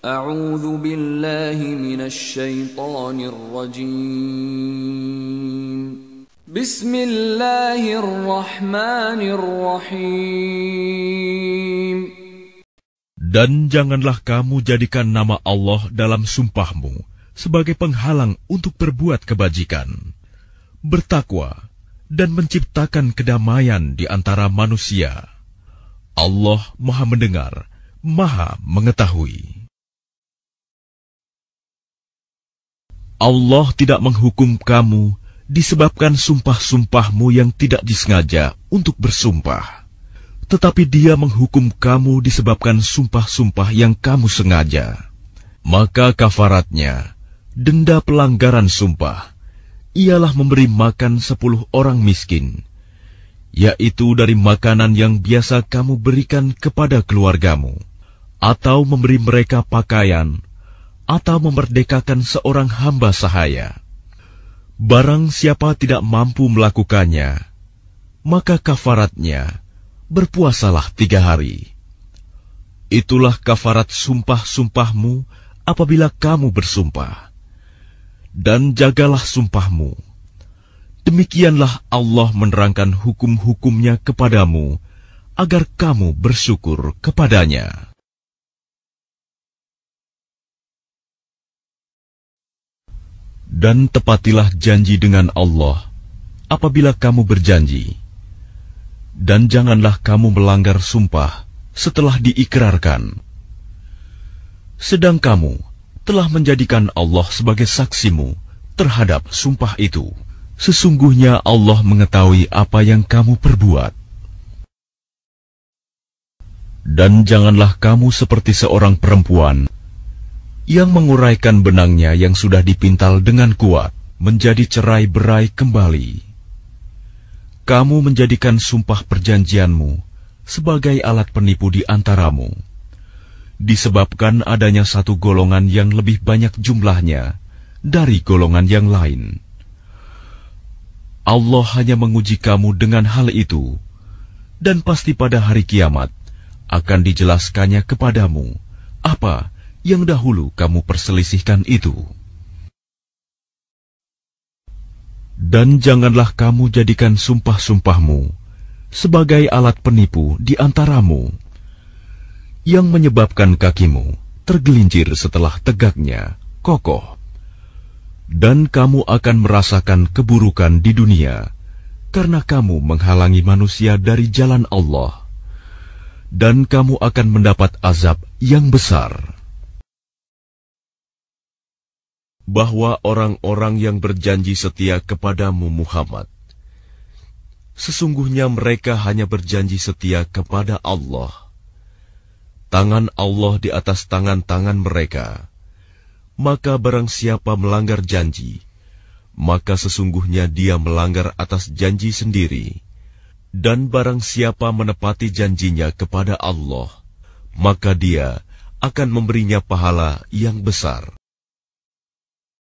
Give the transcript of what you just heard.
أعوذ بالله من الشيطان الرجيم بسم الله الرحمن الرحيم Dan janganlah kamu jadikan nama Allah dalam sumpahmu sebagai penghalang untuk berbuat kebajikan. Bertakwa dan menciptakan kedamaian di antara manusia. Allah Maha Mendengar, Maha Mengetahui. Allah tidak menghukum kamu disebabkan sumpah-sumpahmu yang tidak disengaja untuk bersumpah. Tetapi dia menghukum kamu disebabkan sumpah-sumpah yang kamu sengaja. Maka kafaratnya, denda pelanggaran sumpah, ialah memberi makan sepuluh orang miskin, yaitu dari makanan yang biasa kamu berikan kepada keluargamu, atau memberi mereka pakaian, atau memerdekakan seorang hamba sahaya. Barang siapa tidak mampu melakukannya, maka kafaratnya berpuasalah tiga hari. Itulah kafarat sumpah-sumpahmu apabila kamu bersumpah. Dan jagalah sumpahmu. Demikianlah Allah menerangkan hukum-hukumnya kepadamu, agar kamu bersyukur kepadanya. dan tepatilah janji dengan Allah apabila kamu berjanji, dan janganlah kamu melanggar sumpah setelah diikrarkan. Sedang kamu telah menjadikan Allah sebagai saksimu terhadap sumpah itu. Sesungguhnya Allah mengetahui apa yang kamu perbuat. Dan janganlah kamu seperti seorang perempuan yang menguraikan benangnya yang sudah dipintal dengan kuat menjadi cerai-berai kembali. Kamu menjadikan sumpah perjanjianmu sebagai alat penipu di antaramu, disebabkan adanya satu golongan yang lebih banyak jumlahnya dari golongan yang lain. Allah hanya menguji kamu dengan hal itu, dan pasti pada hari kiamat akan dijelaskannya kepadamu apa yang dahulu kamu perselisihkan itu. Dan janganlah kamu jadikan sumpah-sumpahmu sebagai alat penipu di antaramu, yang menyebabkan kakimu tergelincir setelah tegaknya, kokoh. Dan kamu akan merasakan keburukan di dunia, karena kamu menghalangi manusia dari jalan Allah. Dan kamu akan mendapat azab yang besar. bahwa orang-orang yang berjanji setia kepadamu Muhammad, sesungguhnya mereka hanya berjanji setia kepada Allah. Tangan Allah di atas tangan-tangan mereka. Maka barang siapa melanggar janji, maka sesungguhnya dia melanggar atas janji sendiri. Dan barang siapa menepati janjinya kepada Allah, maka dia akan memberinya pahala yang besar.